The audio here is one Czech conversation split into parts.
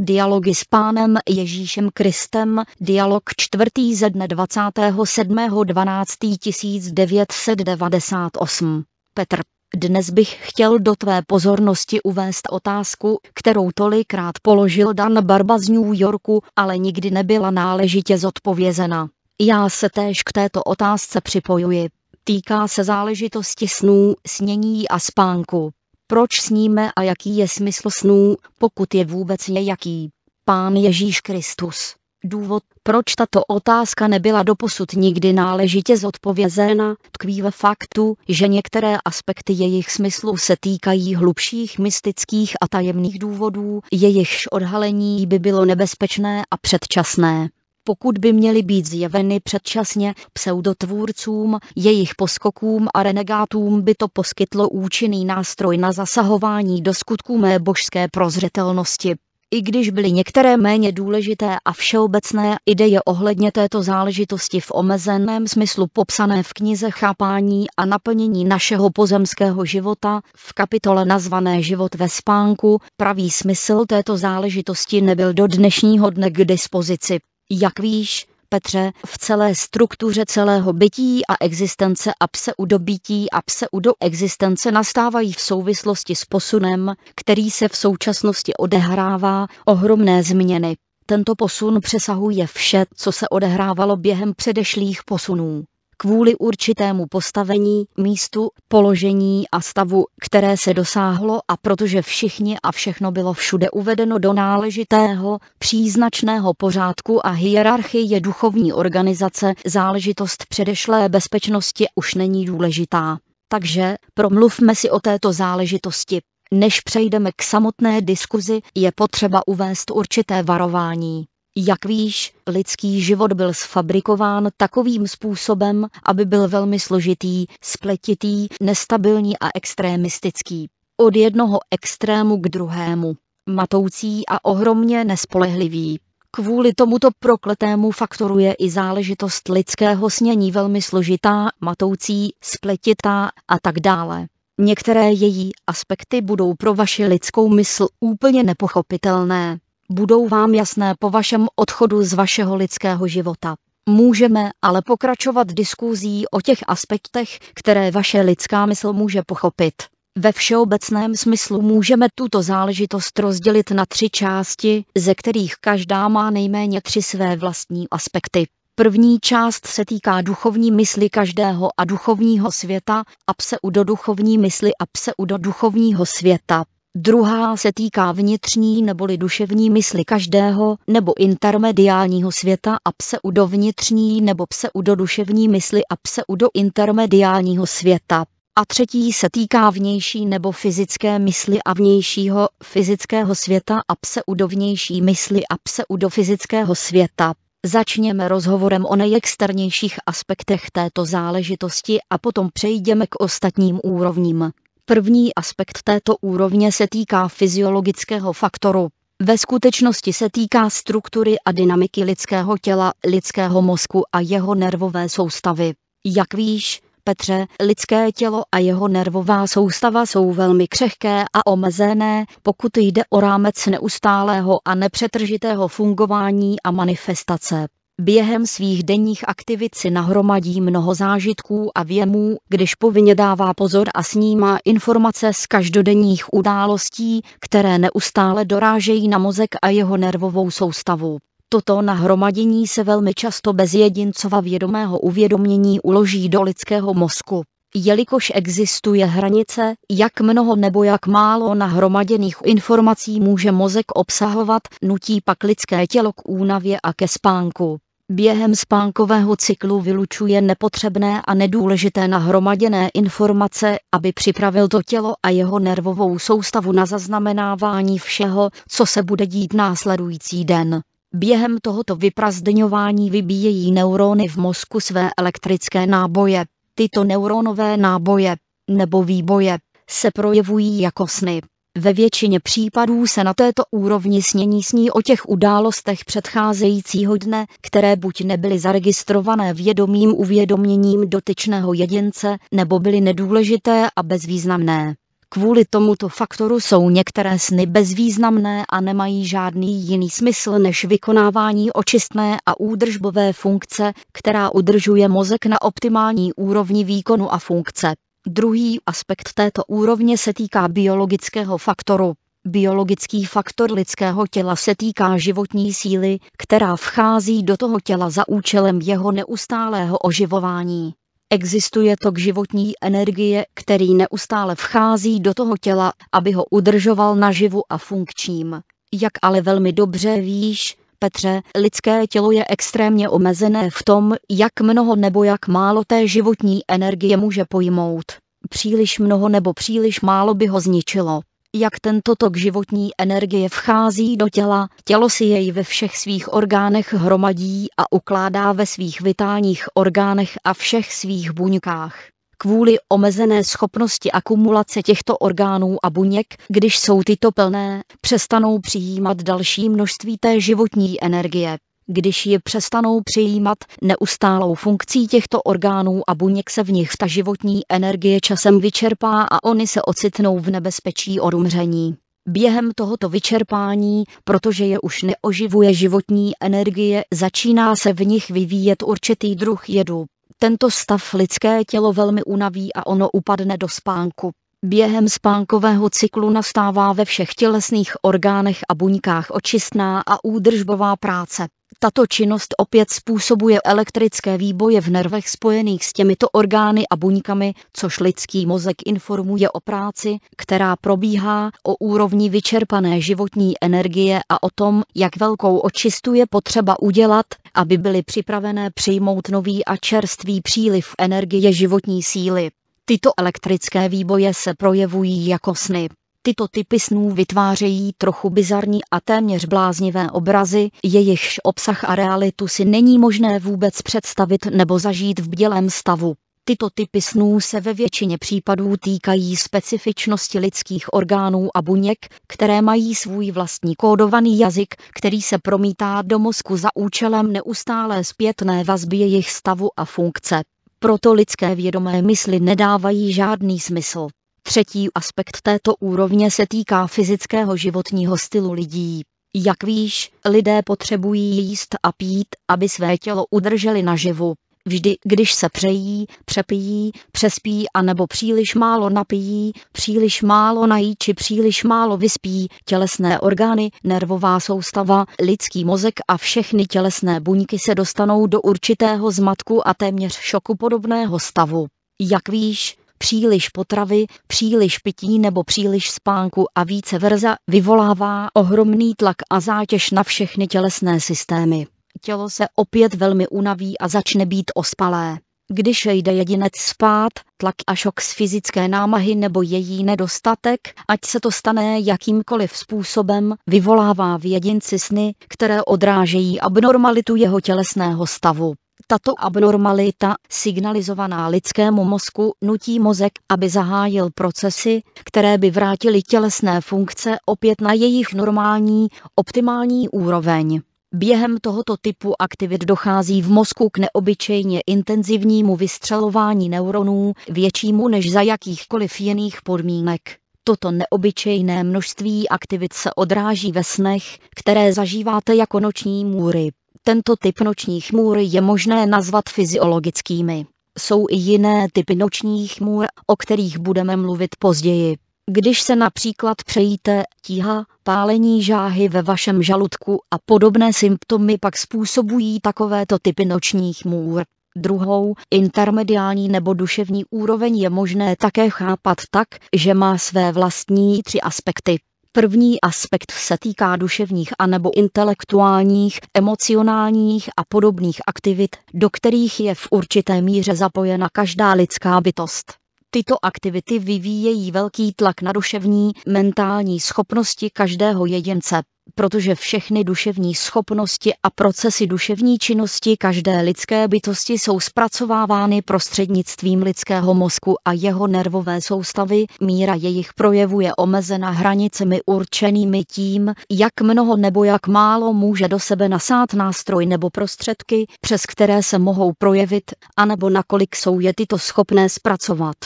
Dialogy s pánem Ježíšem Kristem, dialog čtvrtý ze dne 27.12.1998. Petr, dnes bych chtěl do tvé pozornosti uvést otázku, kterou tolikrát položil Dan Barba z New Yorku, ale nikdy nebyla náležitě zodpovězena. Já se též k této otázce připojuji. Týká se záležitosti snů, snění a spánku. Proč sníme a jaký je smysl snů, pokud je vůbec nějaký? Pán Ježíš Kristus. Důvod, proč tato otázka nebyla doposud nikdy náležitě zodpovězena, tkví ve faktu, že některé aspekty jejich smyslu se týkají hlubších mystických a tajemných důvodů, jejichž odhalení by bylo nebezpečné a předčasné pokud by měly být zjeveny předčasně pseudotvůrcům, jejich poskokům a renegátům by to poskytlo účinný nástroj na zasahování do skutků mé božské prozřetelnosti. I když byly některé méně důležité a všeobecné ideje ohledně této záležitosti v omezeném smyslu popsané v knize Chápání a naplnění našeho pozemského života v kapitole nazvané Život ve spánku, pravý smysl této záležitosti nebyl do dnešního dne k dispozici. Jak víš, Petře, v celé struktuře celého bytí a existence a pseudobytí a pseudoexistence nastávají v souvislosti s posunem, který se v současnosti odehrává, ohromné změny. Tento posun přesahuje vše, co se odehrávalo během předešlých posunů kvůli určitému postavení, místu, položení a stavu, které se dosáhlo a protože všichni a všechno bylo všude uvedeno do náležitého, příznačného pořádku a hierarchie duchovní organizace, záležitost předešlé bezpečnosti už není důležitá. Takže promluvme si o této záležitosti. Než přejdeme k samotné diskuzi, je potřeba uvést určité varování. Jak víš, lidský život byl sfabrikován takovým způsobem, aby byl velmi složitý, spletitý, nestabilní a extrémistický. Od jednoho extrému k druhému. Matoucí a ohromně nespolehlivý. Kvůli tomuto prokletému faktoru je i záležitost lidského snění velmi složitá, matoucí, spletitá a tak dále. Některé její aspekty budou pro vaši lidskou mysl úplně nepochopitelné budou vám jasné po vašem odchodu z vašeho lidského života. Můžeme ale pokračovat diskuzí o těch aspektech, které vaše lidská mysl může pochopit. Ve všeobecném smyslu můžeme tuto záležitost rozdělit na tři části, ze kterých každá má nejméně tři své vlastní aspekty. První část se týká duchovní mysli každého a duchovního světa a pseudoduchovní mysli a pseudoduchovního světa. Druhá se týká vnitřní neboli duševní mysli každého nebo intermediálního světa a pseudovnitřní nebo pseudoduševní mysli a pseudointermediálního světa. A třetí se týká vnější nebo fyzické mysli a vnějšího fyzického světa a pseudovnější mysli a pseudofyzického světa. Začněme rozhovorem o nejexternějších aspektech této záležitosti a potom přejdeme k ostatním úrovním. První aspekt této úrovně se týká fyziologického faktoru. Ve skutečnosti se týká struktury a dynamiky lidského těla, lidského mozku a jeho nervové soustavy. Jak víš, Petře, lidské tělo a jeho nervová soustava jsou velmi křehké a omezené, pokud jde o rámec neustálého a nepřetržitého fungování a manifestace. Během svých denních aktivit si nahromadí mnoho zážitků a věmů, když povinně dává pozor a snímá informace z každodenních událostí, které neustále dorážejí na mozek a jeho nervovou soustavu. Toto nahromadění se velmi často bez jedincova vědomého uvědomění uloží do lidského mozku. Jelikož existuje hranice, jak mnoho nebo jak málo nahromaděných informací může mozek obsahovat, nutí pak lidské tělo k únavě a ke spánku během spánkového cyklu vylučuje nepotřebné a nedůležité nahromaděné informace, aby připravil to tělo a jeho nervovou soustavu na zaznamenávání všeho, co se bude dít následující den. Během tohoto vyprazdňování vybíjejí neurony v mozku své elektrické náboje. Tyto neuronové náboje, nebo výboje, se projevují jako sny. Ve většině případů se na této úrovni snění sní o těch událostech předcházejícího dne, které buď nebyly zaregistrované vědomým uvědoměním dotyčného jedince, nebo byly nedůležité a bezvýznamné. Kvůli tomuto faktoru jsou některé sny bezvýznamné a nemají žádný jiný smysl než vykonávání očistné a údržbové funkce, která udržuje mozek na optimální úrovni výkonu a funkce. Druhý aspekt této úrovně se týká biologického faktoru. Biologický faktor lidského těla se týká životní síly, která vchází do toho těla za účelem jeho neustálého oživování. Existuje tok životní energie, který neustále vchází do toho těla, aby ho udržoval naživu a funkčním. Jak ale velmi dobře víš, Petře, lidské tělo je extrémně omezené v tom, jak mnoho nebo jak málo té životní energie může pojmout. Příliš mnoho nebo příliš málo by ho zničilo. Jak tento tok životní energie vchází do těla, tělo si jej ve všech svých orgánech hromadí a ukládá ve svých vitálních orgánech a všech svých buňkách kvůli omezené schopnosti akumulace těchto orgánů a buněk, když jsou tyto plné, přestanou přijímat další množství té životní energie. Když je přestanou přijímat, neustálou funkcí těchto orgánů a buněk se v nich ta životní energie časem vyčerpá a oni se ocitnou v nebezpečí odumření. Během tohoto vyčerpání, protože je už neoživuje životní energie, začíná se v nich vyvíjet určitý druh jedu. Tento stav lidské tělo velmi unaví a ono upadne do spánku. Během spánkového cyklu nastává ve všech tělesných orgánech a buňkách očistná a údržbová práce. Tato činnost opět způsobuje elektrické výboje v nervech spojených s těmito orgány a buňkami, což lidský mozek informuje o práci, která probíhá o úrovni vyčerpané životní energie a o tom, jak velkou očistu je potřeba udělat, aby byly připravené přijmout nový a čerstvý příliv energie životní síly. Tyto elektrické výboje se projevují jako sny. Tyto typy snů vytvářejí trochu bizarní a téměř bláznivé obrazy, jejichž obsah a realitu si není možné vůbec představit nebo zažít v bdělém stavu. Tyto typy snů se ve většině případů týkají specifičnosti lidských orgánů a buněk, které mají svůj vlastní kódovaný jazyk, který se promítá do mozku za účelem neustálé zpětné vazby jejich stavu a funkce. Proto lidské vědomé mysli nedávají žádný smysl. Třetí aspekt této úrovně se týká fyzického životního stylu lidí. Jak víš, lidé potřebují jíst a pít, aby své tělo udrželi naživu. Vždy, když se přejí, přepijí, přespí a nebo příliš málo napijí, příliš málo nají či příliš málo vyspí, tělesné orgány, nervová soustava, lidský mozek a všechny tělesné buňky se dostanou do určitého zmatku a téměř šoku podobného stavu. Jak víš, příliš potravy, příliš pití nebo příliš spánku a více verza vyvolává ohromný tlak a zátěž na všechny tělesné systémy. Tělo se opět velmi unaví a začne být ospalé. Když jde jedinec spát, tlak a šok z fyzické námahy nebo její nedostatek, ať se to stane jakýmkoliv způsobem, vyvolává v jedinci sny, které odrážejí abnormalitu jeho tělesného stavu. Tato abnormalita, signalizovaná lidskému mozku, nutí mozek, aby zahájil procesy, které by vrátily tělesné funkce opět na jejich normální, optimální úroveň. Během tohoto typu aktivit dochází v mozku k neobyčejně intenzivnímu vystřelování neuronů, většímu než za jakýchkoliv jiných podmínek. Toto neobyčejné množství aktivit se odráží ve snech, které zažíváte jako noční můry. Tento typ nočních můr je možné nazvat fyziologickými. Jsou i jiné typy nočních můr, o kterých budeme mluvit později. Když se například přejíte, tíha, pálení žáhy ve vašem žaludku a podobné symptomy pak způsobují takovéto typy nočních můr. Druhou, intermediální nebo duševní úroveň je možné také chápat tak, že má své vlastní tři aspekty. První aspekt se týká duševních anebo intelektuálních, emocionálních a podobných aktivit, do kterých je v určité míře zapojena každá lidská bytost. Tyto aktivity vyvíjejí velký tlak na duševní mentální schopnosti každého jedince, protože všechny duševní schopnosti a procesy duševní činnosti každé lidské bytosti jsou zpracovávány prostřednictvím lidského mozku a jeho nervové soustavy. Míra jejich projevu je omezena hranicemi určenými tím, jak mnoho nebo jak málo může do sebe nasát nástroj nebo prostředky, přes které se mohou projevit, anebo nakolik jsou je tyto schopné zpracovat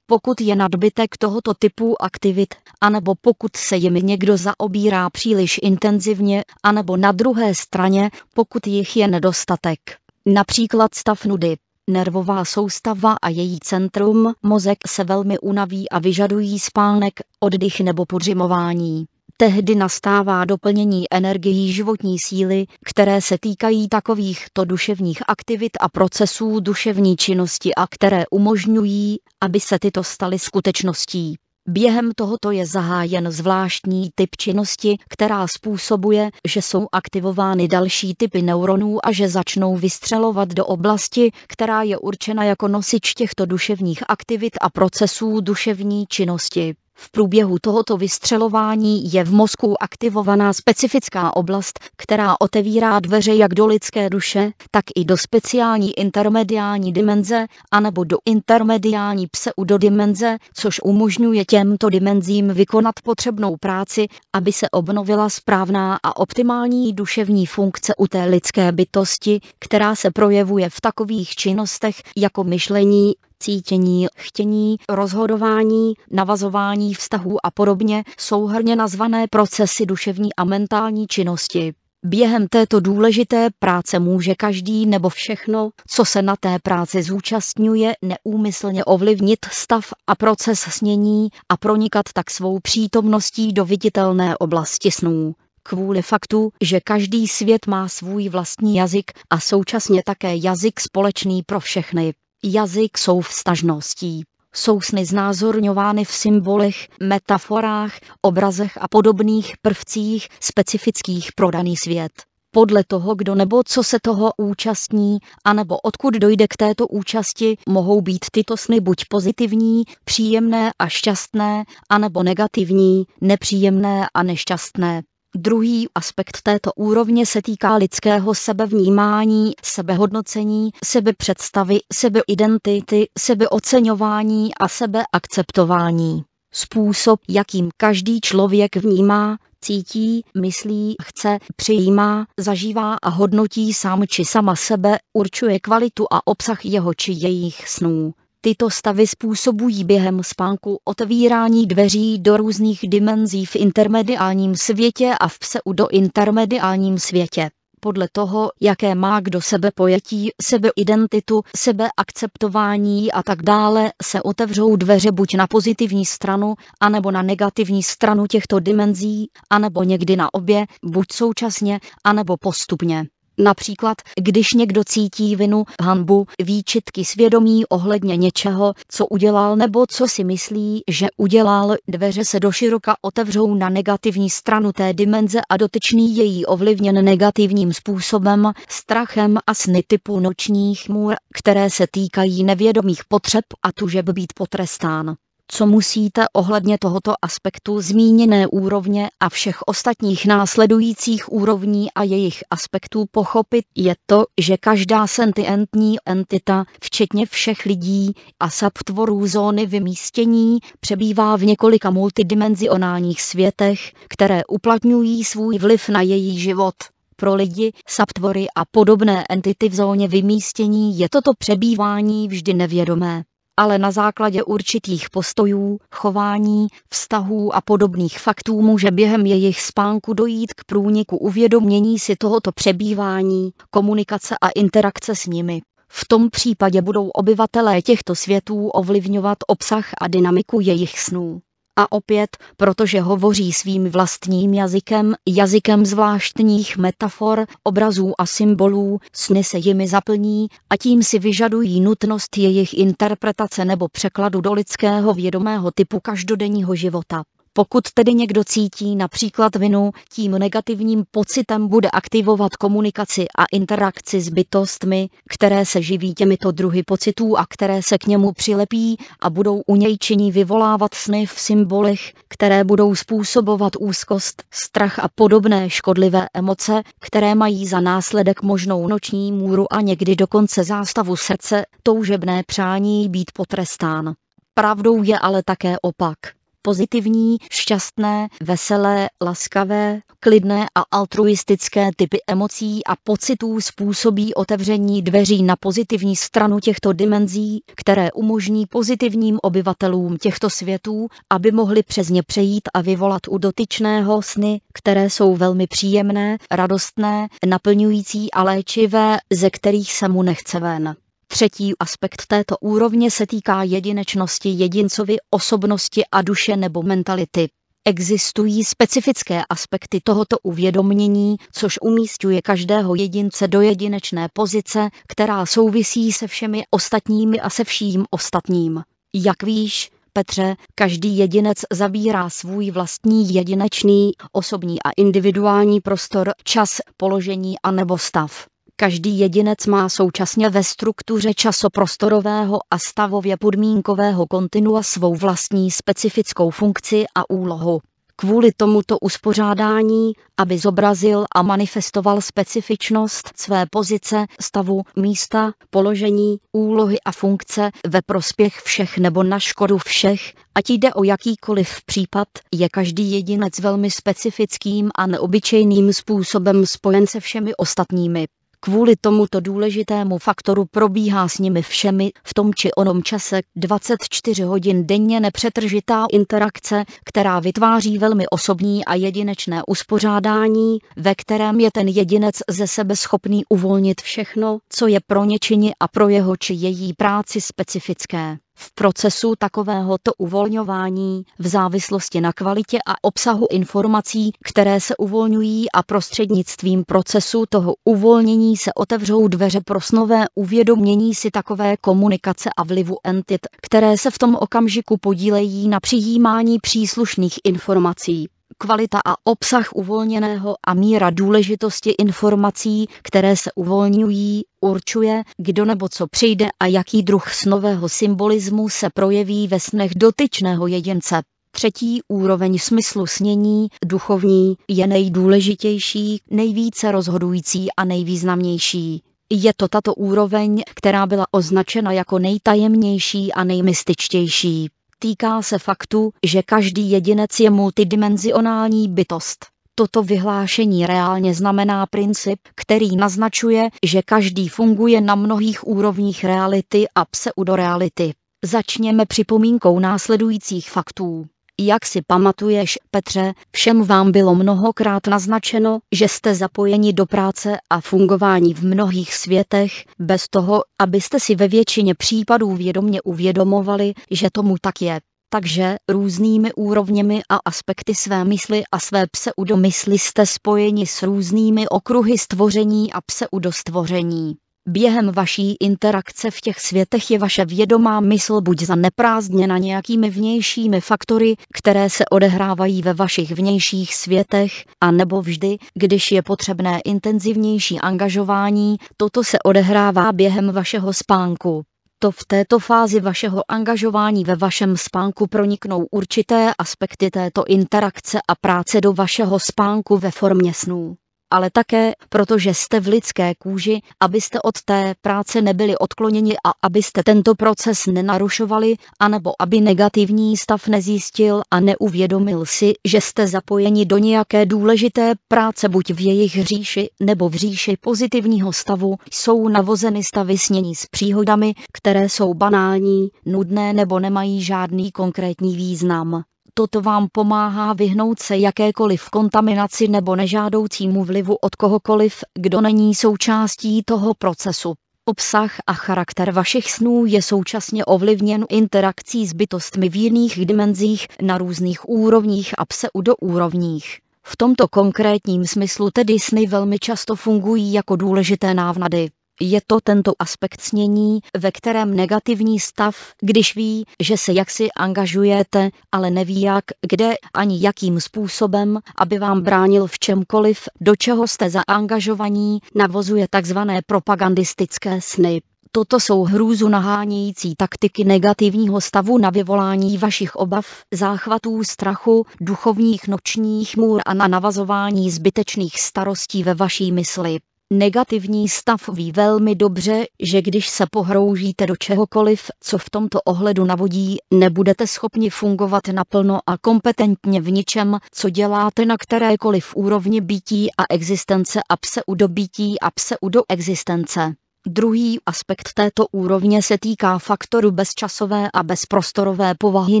pokud je nadbytek tohoto typu aktivit, anebo pokud se jimi někdo zaobírá příliš intenzivně, anebo na druhé straně, pokud jich je nedostatek. Například stav nudy, Nervová soustava a její centrum mozek se velmi unaví a vyžadují spánek, oddych nebo podřimování. Tehdy nastává doplnění energií životní síly, které se týkají takovýchto duševních aktivit a procesů duševní činnosti a které umožňují, aby se tyto staly skutečností. Během tohoto je zahájen zvláštní typ činnosti, která způsobuje, že jsou aktivovány další typy neuronů a že začnou vystřelovat do oblasti, která je určena jako nosič těchto duševních aktivit a procesů duševní činnosti. V průběhu tohoto vystřelování je v mozku aktivovaná specifická oblast, která otevírá dveře jak do lidské duše, tak i do speciální intermediální dimenze, anebo do intermediální pseudodimenze, což umožňuje těmto dimenzím vykonat potřebnou práci, aby se obnovila správná a optimální duševní funkce u té lidské bytosti, která se projevuje v takových činnostech jako myšlení, cítění, chtění, rozhodování, navazování vztahů a podobně souhrně nazvané procesy duševní a mentální činnosti. Během této důležité práce může každý nebo všechno, co se na té práci zúčastňuje, neúmyslně ovlivnit stav a proces snění a pronikat tak svou přítomností do viditelné oblasti snů. Kvůli faktu, že každý svět má svůj vlastní jazyk a současně také jazyk společný pro všechny. Jazyk jsou vztažností. Jsou sny znázorňovány v symbolech, metaforách, obrazech a podobných prvcích specifických pro daný svět podle toho, kdo nebo co se toho účastní, anebo odkud dojde k této účasti, mohou být tyto sny buď pozitivní, příjemné a šťastné, anebo negativní, nepříjemné a nešťastné. Druhý aspekt této úrovně se týká lidského sebevnímání, sebehodnocení, sebepředstavy, sebeidentity, sebeoceňování a sebeakceptování. Způsob, jakým každý člověk vnímá, cítí, myslí, chce, přijímá, zažívá a hodnotí sám či sama sebe, určuje kvalitu a obsah jeho či jejich snů, Tyto stavy způsobují během spánku otvírání dveří do různých dimenzí v intermediálním světě a v pseudointermediálním světě. Podle toho, jaké má kdo sebe pojetí, sebeidentitu, sebeakceptování a tak dále, se otevřou dveře buď na pozitivní stranu, anebo na negativní stranu těchto dimenzí, anebo někdy na obě, buď současně, anebo postupně. Například, když někdo cítí vinu, hanbu, výčitky svědomí ohledně něčeho, co udělal nebo co si myslí, že udělal, dveře se doširoka otevřou na negativní stranu té dimenze a dotyčný její ovlivněn negativním způsobem, strachem a sny typu nočních můr, které se týkají nevědomých potřeb a tužeb být potrestán co musíte ohledně tohoto aspektu zmíněné úrovně a všech ostatních následujících úrovní a jejich aspektů pochopit, je to, že každá sentientní entita, včetně všech lidí a subtvorů zóny vymístění, přebývá v několika multidimenzionálních světech, které uplatňují svůj vliv na její život pro lidi, subtvory a podobné entity v zóně vymístění je toto přebývání vždy nevědomé ale na základě určitých postojů, chování, vztahů a podobných faktů může během jejich spánku dojít k průniku uvědomění si tohoto přebývání, komunikace a interakce s nimi. V tom případě budou obyvatelé těchto světů ovlivňovat obsah a dynamiku jejich snů a opět, protože hovoří svým vlastním jazykem, jazykem zvláštních metafor, obrazů a symbolů, sny se jimi zaplní a tím si vyžadují nutnost jejich interpretace nebo překladu do lidského vědomého typu každodenního života. Pokud tedy někdo cítí například vinu, tím negativním pocitem bude aktivovat komunikaci a interakci s bytostmi, které se živí těmito druhy pocitů a které se k němu přilepí a budou u něj činí vyvolávat sny v symbolech, které budou způsobovat úzkost, strach a podobné škodlivé emoce, které mají za následek možnou noční můru a někdy dokonce zástavu srdce, toužebné přání být potrestán. Pravdou je ale také opak pozitivní, šťastné, veselé, laskavé, klidné a altruistické typy emocí a pocitů způsobí otevření dveří na pozitivní stranu těchto dimenzí, které umožní pozitivním obyvatelům těchto světů, aby mohli přes ně přejít a vyvolat u dotyčného sny, které jsou velmi příjemné, radostné, naplňující a léčivé, ze kterých se mu nechce ven. Třetí aspekt této úrovně se týká jedinečnosti jedincovi, osobnosti a duše nebo mentality. Existují specifické aspekty tohoto uvědomění, což umístuje každého jedince do jedinečné pozice, která souvisí se všemi ostatními a se vším ostatním. Jak víš, Petře, každý jedinec zabírá svůj vlastní jedinečný, osobní a individuální prostor, čas, položení a nebo stav. Každý jedinec má současně ve struktuře časoprostorového a stavově podmínkového kontinua svou vlastní specifickou funkci a úlohu. Kvůli tomuto uspořádání, aby zobrazil a manifestoval specifičnost své pozice, stavu, místa, položení, úlohy a funkce ve prospěch všech nebo na škodu všech, ať jde o jakýkoliv případ, je každý jedinec velmi specifickým a neobyčejným způsobem spojen se všemi ostatními. Kvůli tomuto důležitému faktoru probíhá s nimi všemi v tom či onom čase 24 hodin denně nepřetržitá interakce, která vytváří velmi osobní a jedinečné uspořádání, ve kterém je ten jedinec ze sebe schopný uvolnit všechno, co je pro něčini a pro jeho či její práci specifické. V procesu takovéhoto uvolňování v závislosti na kvalitě a obsahu informací, které se uvolňují a prostřednictvím procesu toho uvolnění se otevřou dveře pro snové uvědomění si takové komunikace a vlivu entit, které se v tom okamžiku podílejí na přijímání příslušných informací kvalita a obsah uvolněného a míra důležitosti informací, které se uvolňují, určuje, kdo nebo co přijde a jaký druh snového symbolismu se projeví ve snech dotyčného jedince. Třetí úroveň smyslu snění, duchovní, je nejdůležitější, nejvíce rozhodující a nejvýznamnější. Je to tato úroveň, která byla označena jako nejtajemnější a nejmystičtější. Týká se faktu, že každý jedinec je multidimenzionální bytost. Toto vyhlášení reálně znamená princip, který naznačuje, že každý funguje na mnohých úrovních reality a pseudoreality. Začněme připomínkou následujících faktů. Jak si pamatuješ, Petře, všem vám bylo mnohokrát naznačeno, že jste zapojeni do práce a fungování v mnohých světech, bez toho, abyste si ve většině případů vědomě uvědomovali, že tomu tak je. Takže různými úrovněmi a aspekty své mysli a své pseudomysly jste spojeni s různými okruhy stvoření a pseudostvoření. Během vaší interakce v těch světech je vaše vědomá mysl buď zaneprázdněna nějakými vnějšími faktory, které se odehrávají ve vašich vnějších světech, a nebo vždy, když je potřebné intenzivnější angažování, toto se odehrává během vašeho spánku. To v této fázi vašeho angažování ve vašem spánku proniknou určité aspekty této interakce a práce do vašeho spánku ve formě snů ale také protože jste v lidské kůži, abyste od té práce nebyli odkloněni a abyste tento proces nenarušovali, anebo aby negativní stav nezjistil a neuvědomil si, že jste zapojeni do nějaké důležité práce buď v jejich říši nebo v říši pozitivního stavu, jsou navozeny stavy snění s příhodami, které jsou banální, nudné nebo nemají žádný konkrétní význam. Toto vám pomáhá vyhnout se jakékoliv kontaminaci nebo nežádoucímu vlivu od kohokoliv, kdo není součástí toho procesu. Obsah a charakter vašich snů je současně ovlivněn interakcí s bytostmi v jiných dimenzích na různých úrovních a pseudoúrovních. V tomto konkrétním smyslu tedy sny velmi často fungují jako důležité návnady. Je to tento aspekt snění, ve kterém negativní stav, když ví, že se jaksi angažujete, ale neví jak, kde ani jakým způsobem, aby vám bránil v čemkoliv, do čeho jste zaangažovaní, navozuje takzvané propagandistické sny. Toto jsou hrůzu nahánějící taktiky negativního stavu na vyvolání vašich obav, záchvatů strachu, duchovních nočních můr a na navazování zbytečných starostí ve vaší mysli. Negativní stav ví velmi dobře, že když se pohroužíte do čehokoliv, co v tomto ohledu navodí, nebudete schopni fungovat naplno a kompetentně v ničem, co děláte na kterékoliv úrovni bytí a existence a pseudobytí a pseudoexistence. Druhý aspekt této úrovně se týká faktoru bezčasové a bezprostorové povahy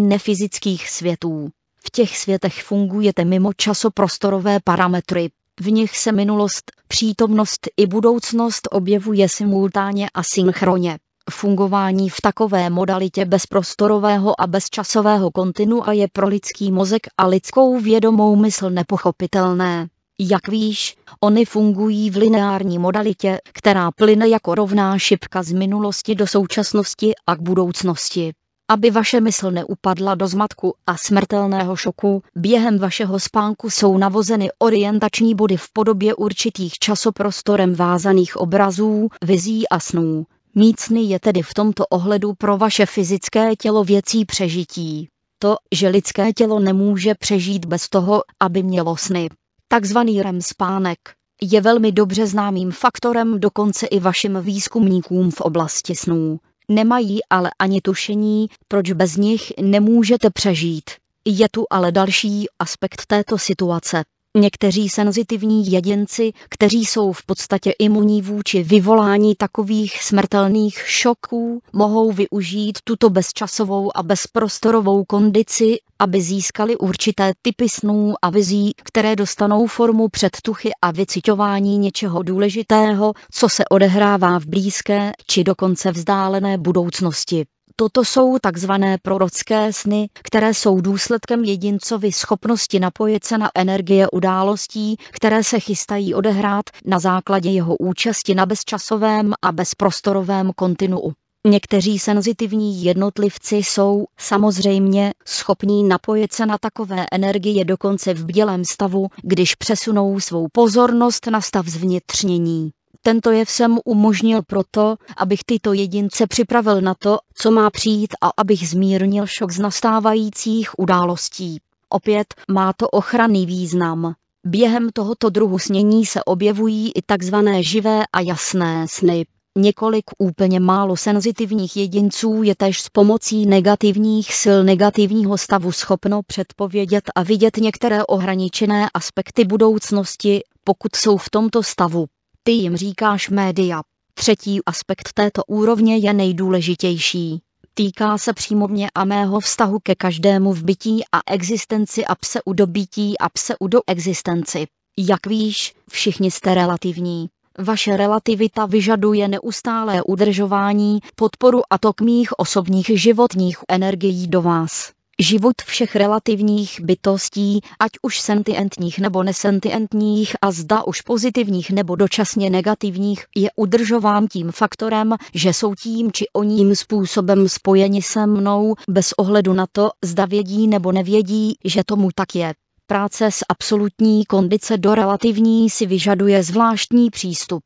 nefyzických světů. V těch světech fungujete mimo časoprostorové parametry, v nich se minulost, přítomnost i budoucnost objevuje simultánně a synchronně. Fungování v takové modalitě bezprostorového a bezčasového kontinua je pro lidský mozek a lidskou vědomou mysl nepochopitelné. Jak víš, oni fungují v lineární modalitě, která plyne jako rovná šipka z minulosti do současnosti a k budoucnosti aby vaše mysl neupadla do zmatku a smrtelného šoku, během vašeho spánku jsou navozeny orientační body v podobě určitých časoprostorem vázaných obrazů, vizí a snů. Mícny je tedy v tomto ohledu pro vaše fyzické tělo věcí přežití. To, že lidské tělo nemůže přežít bez toho, aby mělo sny. Takzvaný REM spánek je velmi dobře známým faktorem dokonce i vašim výzkumníkům v oblasti snů. Nemají ale ani tušení, proč bez nich nemůžete přežít. Je tu ale další aspekt této situace. Někteří senzitivní jedinci, kteří jsou v podstatě imunní vůči vyvolání takových smrtelných šoků, mohou využít tuto bezčasovou a bezprostorovou kondici, aby získali určité typy snů a vizí, které dostanou formu předtuchy a vycitování něčeho důležitého, co se odehrává v blízké či dokonce vzdálené budoucnosti. Toto jsou takzvané prorocké sny, které jsou důsledkem jedincovi schopnosti napojit se na energie událostí, které se chystají odehrát na základě jeho účasti na bezčasovém a bezprostorovém kontinuu. Někteří senzitivní jednotlivci jsou samozřejmě schopní napojit se na takové energie dokonce v bdělém stavu, když přesunou svou pozornost na stav zvnitřnění. Tento jev jsem umožnil proto, abych tyto jedince připravil na to, co má přijít a abych zmírnil šok z nastávajících událostí. Opět má to ochranný význam. Během tohoto druhu snění se objevují i takzvané živé a jasné sny. Několik úplně málo senzitivních jedinců je tež s pomocí negativních sil negativního stavu schopno předpovědět a vidět některé ohraničené aspekty budoucnosti, pokud jsou v tomto stavu. Ty jim říkáš média. Třetí aspekt této úrovně je nejdůležitější. Týká se přímo mě a mého vztahu ke každému v bytí a existenci a dobytí a existenci. Jak víš, všichni jste relativní. Vaše relativita vyžaduje neustálé udržování, podporu a tok mých osobních životních energií do vás. Život všech relativních bytostí, ať už sentientních nebo nesentientních a zda už pozitivních nebo dočasně negativních, je udržován tím faktorem, že jsou tím či ním způsobem spojeni se mnou, bez ohledu na to, zda vědí nebo nevědí, že tomu tak je. Práce s absolutní kondice do relativní si vyžaduje zvláštní přístup.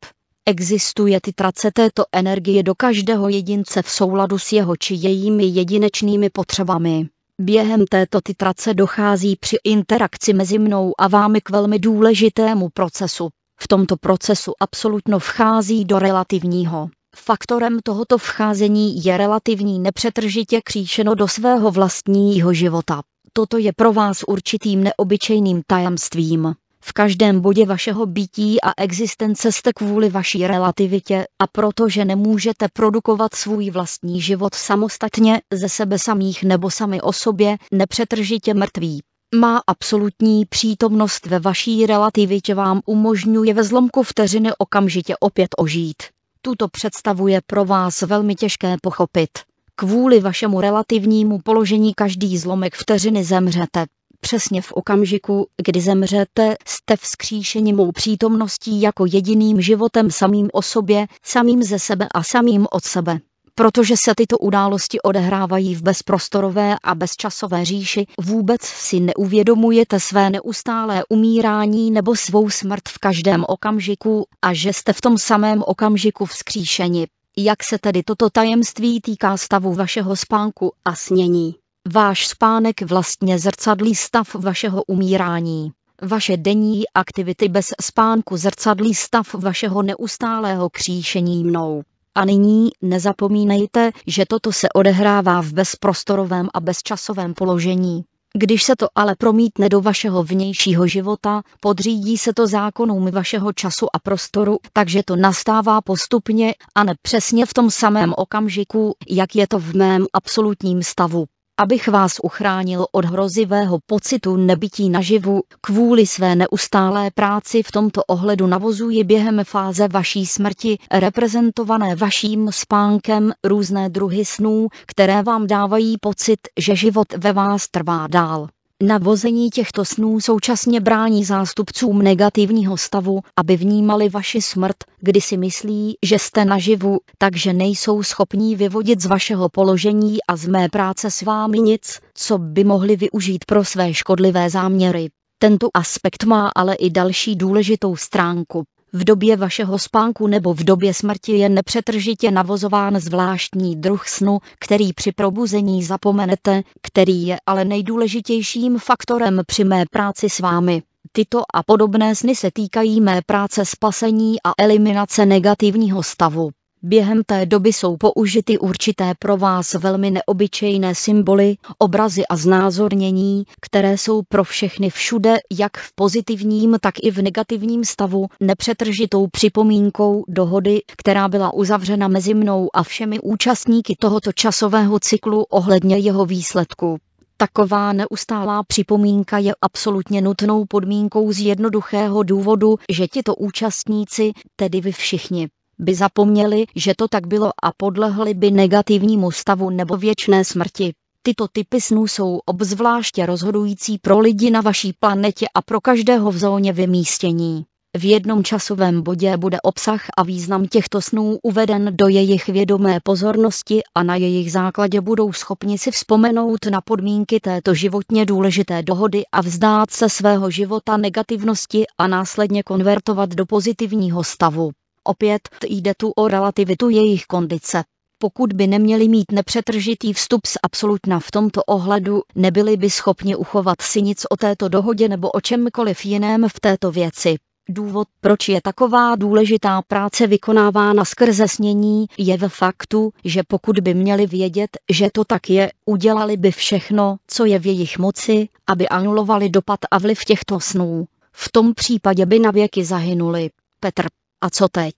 Existuje titrace této energie do každého jedince v souladu s jeho či jejími jedinečnými potřebami. Během této titrace dochází při interakci mezi mnou a vámi k velmi důležitému procesu. V tomto procesu absolutno vchází do relativního. Faktorem tohoto vcházení je relativní nepřetržitě kříšeno do svého vlastního života. Toto je pro vás určitým neobyčejným tajemstvím. V každém bodě vašeho bytí a existence jste kvůli vaší relativitě a protože nemůžete produkovat svůj vlastní život samostatně ze sebe samých nebo sami o sobě nepřetržitě mrtví. Má absolutní přítomnost ve vaší relativitě vám umožňuje ve zlomku vteřiny okamžitě opět ožít. Tuto představu je pro vás velmi těžké pochopit. Kvůli vašemu relativnímu položení každý zlomek vteřiny zemřete přesně v okamžiku, kdy zemřete, jste vzkříšeni mou přítomností jako jediným životem samým o sobě, samým ze sebe a samým od sebe protože se tyto události odehrávají v bezprostorové a bezčasové říši, vůbec si neuvědomujete své neustálé umírání nebo svou smrt v každém okamžiku a že jste v tom samém okamžiku vzkříšeni. Jak se tedy toto tajemství týká stavu vašeho spánku a snění? Váš spánek vlastně zrcadlí stav vašeho umírání. Vaše denní aktivity bez spánku zrcadlí stav vašeho neustálého kříšení mnou. A nyní nezapomínejte, že toto se odehrává v bezprostorovém a bezčasovém položení. Když se to ale promítne do vašeho vnějšího života, podřídí se to zákonům vašeho času a prostoru, takže to nastává postupně a ne přesně v tom samém okamžiku, jak je to v mém absolutním stavu abych vás uchránil od hrozivého pocitu nebytí naživu, kvůli své neustálé práci v tomto ohledu navozuji během fáze vaší smrti, reprezentované vaším spánkem, různé druhy snů, které vám dávají pocit, že život ve vás trvá dál. Navození těchto snů současně brání zástupcům negativního stavu, aby vnímali vaši smrt, kdy si myslí, že jste naživu, takže nejsou schopní vyvodit z vašeho položení a z mé práce s vámi nic, co by mohli využít pro své škodlivé záměry. Tento aspekt má ale i další důležitou stránku. V době vašeho spánku nebo v době smrti je nepřetržitě navozován zvláštní druh snu, který při probuzení zapomenete, který je ale nejdůležitějším faktorem při mé práci s vámi. Tyto a podobné sny se týkají mé práce spasení a eliminace negativního stavu. Během té doby jsou použity určité pro vás velmi neobyčejné symboly, obrazy a znázornění, které jsou pro všechny všude, jak v pozitivním, tak i v negativním stavu, nepřetržitou připomínkou dohody, která byla uzavřena mezi mnou a všemi účastníky tohoto časového cyklu ohledně jeho výsledku. Taková neustálá připomínka je absolutně nutnou podmínkou z jednoduchého důvodu, že tito účastníci, tedy vy všichni, by zapomněli, že to tak bylo a podlehli by negativnímu stavu nebo věčné smrti. Tyto typy snů jsou obzvláště rozhodující pro lidi na vaší planetě a pro každého v zóně vymístění. V jednom časovém bodě bude obsah a význam těchto snů uveden do jejich vědomé pozornosti a na jejich základě budou schopni si vzpomenout na podmínky této životně důležité dohody a vzdát se svého života negativnosti a následně konvertovat do pozitivního stavu. Opět jde tu o relativitu jejich kondice. Pokud by neměli mít nepřetržitý vstup z absolutna v tomto ohledu, nebyli by schopni uchovat si nic o této dohodě nebo o čemkoliv jiném v této věci. Důvod, proč je taková důležitá práce vykonávána skrze snění, je ve faktu, že pokud by měli vědět, že to tak je, udělali by všechno, co je v jejich moci, aby anulovali dopad a vliv těchto snů. V tom případě by navěky zahynuli. Petr a co teď?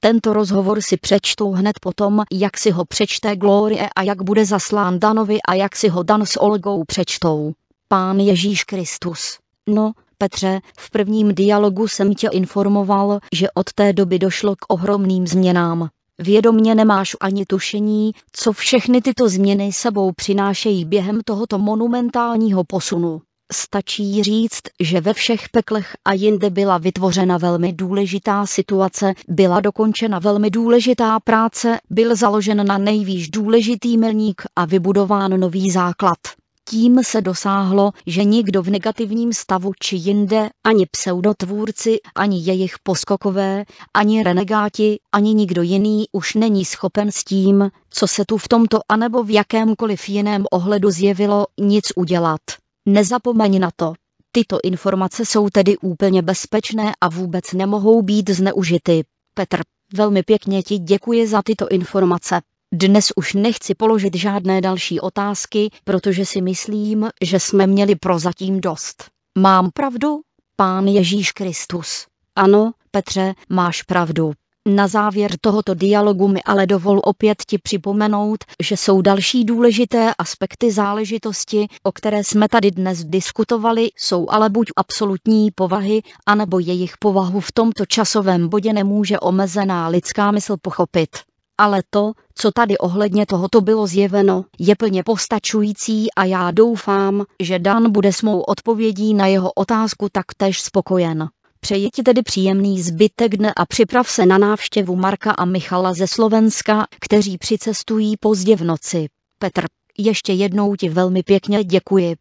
Tento rozhovor si přečtu hned potom, jak si ho přečte Glorie a jak bude zaslán Danovi a jak si ho Dan s Olgou přečtou. Pán Ježíš Kristus. No, Petře, v prvním dialogu jsem tě informoval, že od té doby došlo k ohromným změnám. Vědomně nemáš ani tušení, co všechny tyto změny sebou přinášejí během tohoto monumentálního posunu stačí říct, že ve všech peklech a jinde byla vytvořena velmi důležitá situace, byla dokončena velmi důležitá práce, byl založen na nejvýš důležitý milník a vybudován nový základ. Tím se dosáhlo, že nikdo v negativním stavu či jinde, ani pseudotvůrci, ani jejich poskokové, ani renegáti, ani nikdo jiný už není schopen s tím, co se tu v tomto anebo v jakémkoliv jiném ohledu zjevilo, nic udělat. Nezapomeň na to. Tyto informace jsou tedy úplně bezpečné a vůbec nemohou být zneužity. Petr, velmi pěkně ti děkuji za tyto informace. Dnes už nechci položit žádné další otázky, protože si myslím, že jsme měli prozatím dost. Mám pravdu? Pán Ježíš Kristus. Ano, Petře, máš pravdu. Na závěr tohoto dialogu mi ale dovol opět ti připomenout, že jsou další důležité aspekty záležitosti, o které jsme tady dnes diskutovali, jsou ale buď absolutní povahy, anebo jejich povahu v tomto časovém bodě nemůže omezená lidská mysl pochopit. Ale to, co tady ohledně tohoto bylo zjeveno, je plně postačující a já doufám, že Dan bude s mou odpovědí na jeho otázku taktéž spokojen. Přeji ti tedy příjemný zbytek dne a připrav se na návštěvu Marka a Michala ze Slovenska, kteří přicestují pozdě v noci. Petr, ještě jednou ti velmi pěkně děkuji.